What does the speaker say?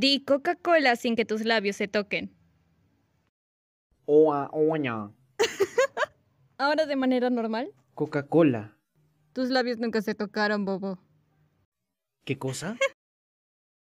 Di Coca-Cola sin que tus labios se toquen. Oa, oña. Ahora de manera normal. Coca-Cola. Tus labios nunca se tocaron, Bobo. ¿Qué cosa?